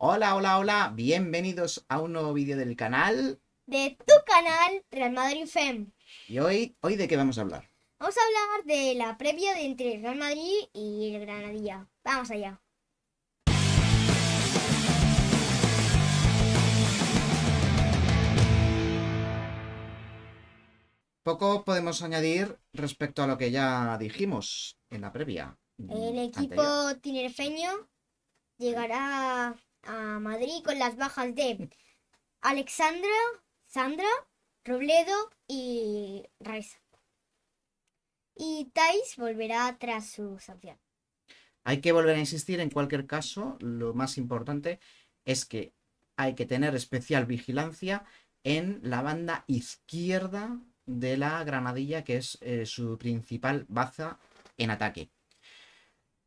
Hola, hola, hola, bienvenidos a un nuevo vídeo del canal. De tu canal, Real Madrid FEM. ¿Y hoy, hoy de qué vamos a hablar? Vamos a hablar de la previa de entre Real Madrid y el Granadilla. Vamos allá. Poco podemos añadir respecto a lo que ya dijimos en la previa. Mm, el equipo tinerfeño llegará a Madrid con las bajas de Alexandra, Sandra, Robledo y Reza. Y Thais volverá tras su sanción. Hay que volver a insistir, en cualquier caso, lo más importante es que hay que tener especial vigilancia en la banda izquierda de la granadilla, que es eh, su principal baza en ataque.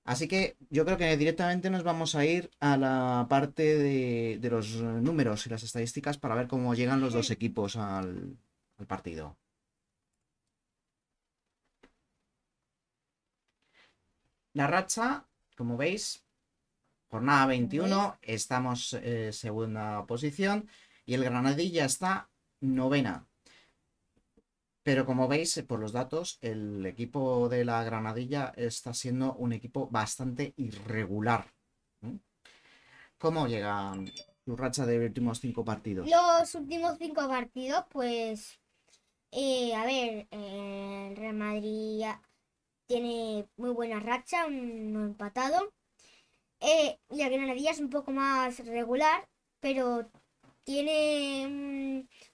Así que yo creo que directamente nos vamos a ir a la parte de, los números y las estadísticas para ver cómo llegan los dos equipos al, partido. La racha, como veis, jornada 21, estamos en eh, segunda posición y el Granadilla está novena pero como veis eh, por los datos, el equipo de la Granadilla está siendo un equipo bastante irregular. ¿Cómo llega tu racha de últimos cinco partidos? Los últimos cinco partidos, pues... Eh, a ver, Real Madrid tiene muy buena racha, un empatado. Eh, la Granadilla es un poco más regular, pero tiene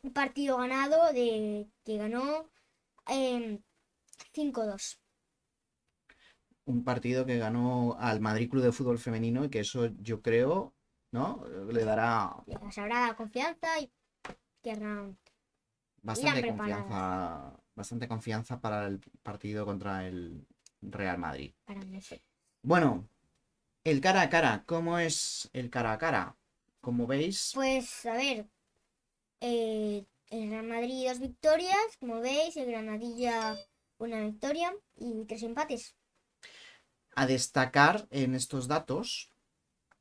mm, un, partido ganado de que ganó 5-2. Em, un partido que ganó al Madrid Club de Fútbol Femenino y que eso yo creo, ¿no? Le dará... Le habrá confianza y Bastante confianza, bastante confianza para el partido contra el Real Madrid. Para Bueno, el cara a cara, ¿cómo es el cara a cara? como veis. Pues a ver, eh, el Real Madrid dos victorias, como veis, el Granadilla una victoria y tres empates. A destacar en estos datos,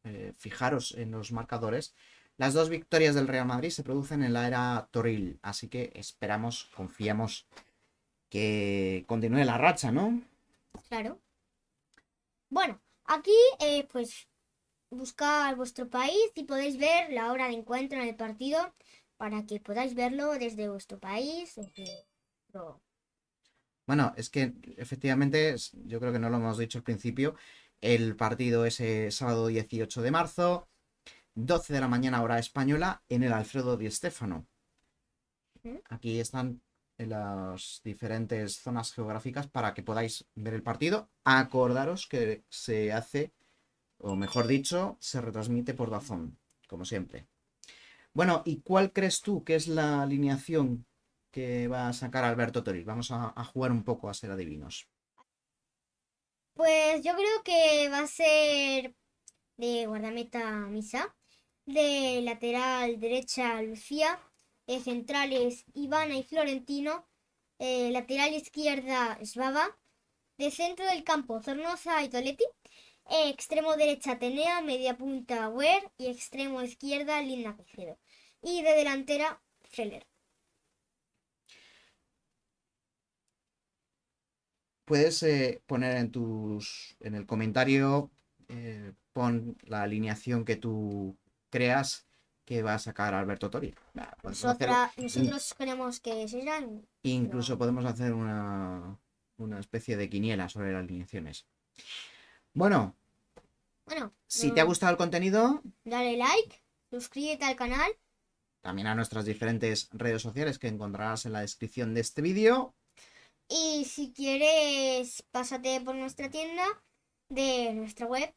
eh, fijaros en los marcadores, las dos victorias del Real Madrid se producen en la era Toril, así que esperamos, confiamos que continúe la racha, ¿no? Claro. Bueno, aquí eh, pues Buscar vuestro país y podéis ver la hora de encuentro en el partido para que podáis verlo desde vuestro país. Bueno, es que efectivamente, yo creo que no lo hemos dicho al principio, el partido es el eh, sábado 18 de marzo, 12 de la mañana hora española, en el Alfredo Di Stéfano. Aquí están las diferentes zonas geográficas para que podáis ver el partido. Acordaros que se hace o mejor dicho, se retransmite por Dazón, como siempre. Bueno, ¿y cuál crees tú que es la alineación que va a sacar Alberto Toril? Vamos a, jugar un poco a ser adivinos. Pues yo creo que va a ser de guardameta Misa, de lateral derecha Lucía, de centrales Ivana y Florentino, eh, lateral izquierda Svava, de centro del campo Zornosa y Toletti, extremo derecha Atenea, media punta Wer, y extremo izquierda Linda Y de delantera Feller. Puedes eh, poner en tus en el comentario eh, pon la alineación que tú creas que va a sacar Alberto Tori. Nosotros creemos que sean. Incluso podemos hacer una, una especie de quiniela sobre las alineaciones. Bueno. Bueno. Si te ha mm, gustado el contenido. Dale like, suscríbete al canal. También a nuestras diferentes redes sociales que encontrarás en la descripción de este vídeo. Y si quieres, pásate por nuestra tienda de nuestra web.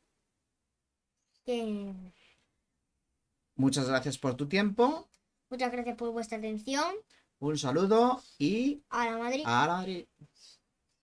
Muchas gracias por tu tiempo. Muchas gracias por vuestra atención. Un saludo y... A la Madrid. A la Madrid.